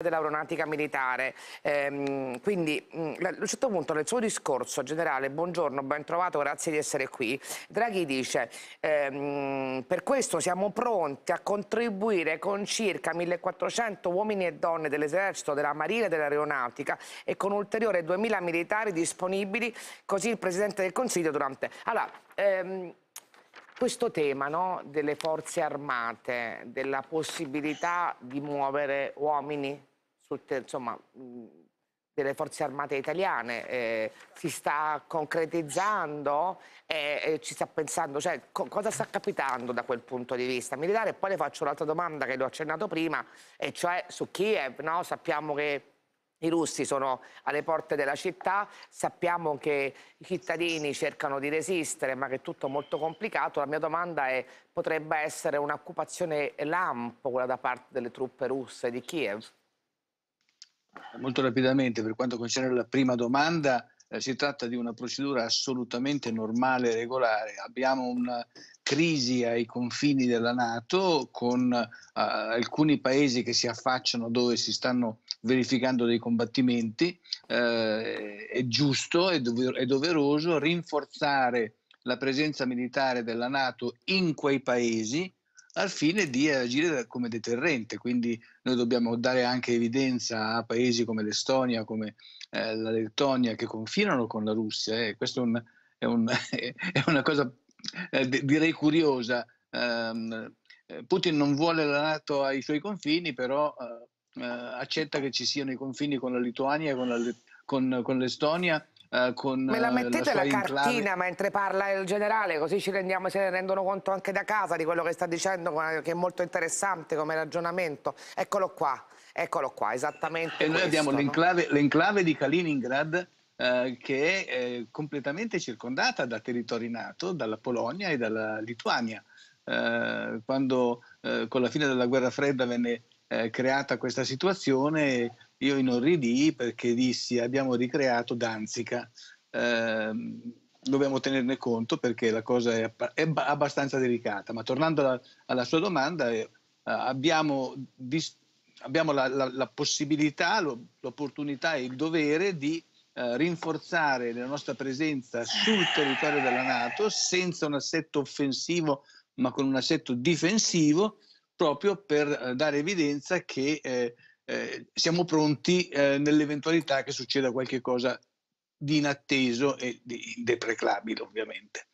dell'aeronautica militare. Ehm, quindi mh, mm, a un certo punto nel suo discorso, generale, buongiorno, ben trovato, grazie di essere qui, Draghi dice ehm, per questo siamo pronti a contribuire con circa 1400 uomini e donne dell'esercito, della marina e dell'aeronautica e con ulteriore 2000 militari disponibili, così il Presidente del Consiglio durante... Allora, ehm, questo tema no, delle forze armate, della possibilità di muovere uomini, sul, insomma, delle forze armate italiane eh, si sta concretizzando e, eh, e, eh, ci sta pensando, cioè co cosa sta capitando da quel punto di vista militare? E poi le faccio un'altra domanda che l'ho accennato prima, e cioè su Kiev, no? sappiamo che i russi sono alle porte della città, sappiamo che i cittadini cercano di resistere, ma che è tutto molto complicato. La mia domanda è, potrebbe essere un'occupazione lampo quella da parte delle truppe russe di Kiev? Molto rapidamente, per quanto concerne la prima domanda, eh, si tratta di una procedura assolutamente normale e regolare. Abbiamo una crisi ai confini della Nato con eh, alcuni paesi che si affacciano dove si stanno verificando dei combattimenti. Eh, è giusto e dover doveroso rinforzare la presenza militare della Nato in quei paesi al fine di agire come deterrente. Quindi noi dobbiamo dare anche evidenza a paesi come l'Estonia, come eh, la Lettonia, che confinano con la Russia. Eh. Questa è, un, è, un, è, una cosa eh, direi curiosa. Um, Putin non vuole la Nato ai suoi confini, però eh, eh, accetta che ci siano i confini con la Lituania e con, con, con l'Estonia eh, con Me la eh, mettete la, la cartina mentre parla il generale, così ci rendiamo, se ne rendono conto anche da casa di quello che sta dicendo, che è molto interessante come ragionamento. Eccolo qua, eccolo qua, esattamente E questo, noi abbiamo no? l'enclave di Kaliningrad eh, che è completamente circondata da territori NATO, dalla Polonia e dalla Lituania. Eh, quando eh, con la fine della guerra fredda venne eh, creata questa situazione io inorridii perché dissi abbiamo ricreato Danzica, eh, dobbiamo tenerne conto perché la cosa è, è abbastanza delicata. Ma tornando alla, alla sua domanda, eh, abbiamo, abbiamo la, la, la, possibilità, l'opportunità e il dovere di eh, rinforzare la nostra presenza sul territorio della Nato senza un assetto offensivo ma con un assetto difensivo proprio per eh, dare evidenza che Eh, eh, siamo pronti eh, nell'eventualità che succeda qualcosa di inatteso e di depreclabile ovviamente.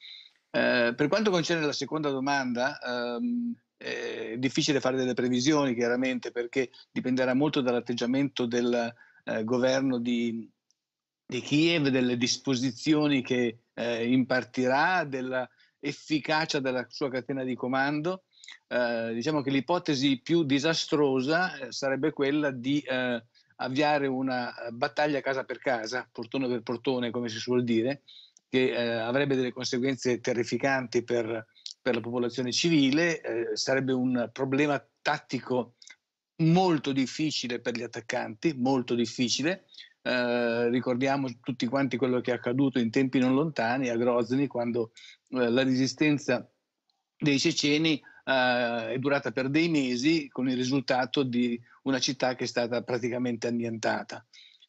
Eh, per quanto concerne la seconda domanda, ehm, eh, è difficile fare delle previsioni chiaramente perché dipenderà molto dall'atteggiamento del eh, governo di, di Kiev, delle disposizioni che eh, impartirà, della efficacia della sua catena di comando. Eh, diciamo che l'ipotesi più disastrosa eh, sarebbe quella di eh, avviare una eh, battaglia casa per casa, portone per portone, come si suol dire, che eh, avrebbe delle conseguenze terrificanti per, per la popolazione civile, eh, sarebbe un problema tattico molto difficile per gli attaccanti, molto difficile, eh, ricordiamo tutti quanti quello che è accaduto in tempi non lontani a Grozny quando eh, la resistenza dei ceceni eh, è durata per dei mesi con il risultato di una città che è stata praticamente annientata.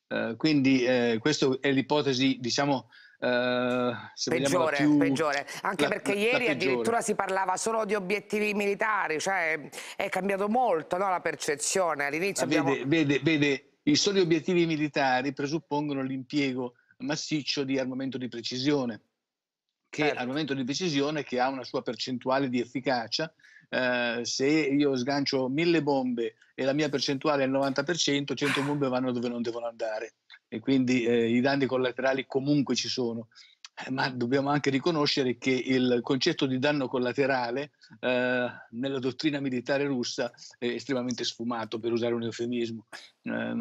Eh, quindi eh, questa è l'ipotesi, diciamo, Uh, peggiore, più, peggiore, anche la, perché ieri addirittura si parlava solo di obiettivi militari, cioè è cambiato molto no, la percezione all'inizio. Ah, abbiamo... Vede, vede, vede, i soli obiettivi militari presuppongono l'impiego massiccio di armamento di precisione, che certo. armamento di precisione che ha una sua percentuale di efficacia. Eh, se io sgancio mille bombe e la mia percentuale è il 90%, 100 bombe vanno dove non devono andare e quindi eh, i danni collaterali comunque ci sono. Eh, ma dobbiamo anche riconoscere che il concetto di danno collaterale eh, nella dottrina militare russa è estremamente sfumato, per usare un eufemismo. Eh,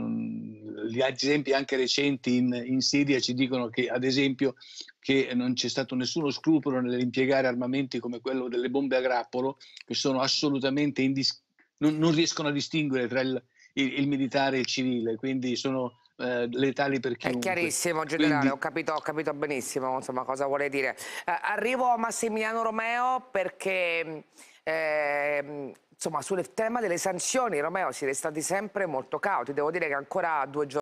gli esempi anche recenti in, in, Siria ci dicono che, ad esempio, che non c'è stato nessuno scrupolo nell'impiegare armamenti come quello delle bombe a grappolo, che sono assolutamente indis- non, non riescono a distinguere tra il, il, il militare e il civile, quindi sono eh, letali per chiunque. È chiarissimo, generale, Quindi... ho, capito, ho, capito, benissimo insomma, cosa vuole dire. Eh, arrivo a Massimiliano Romeo perché... Eh, insomma, sul tema delle sanzioni, Romeo, si è stati sempre molto cauti. Devo dire che ancora due giorni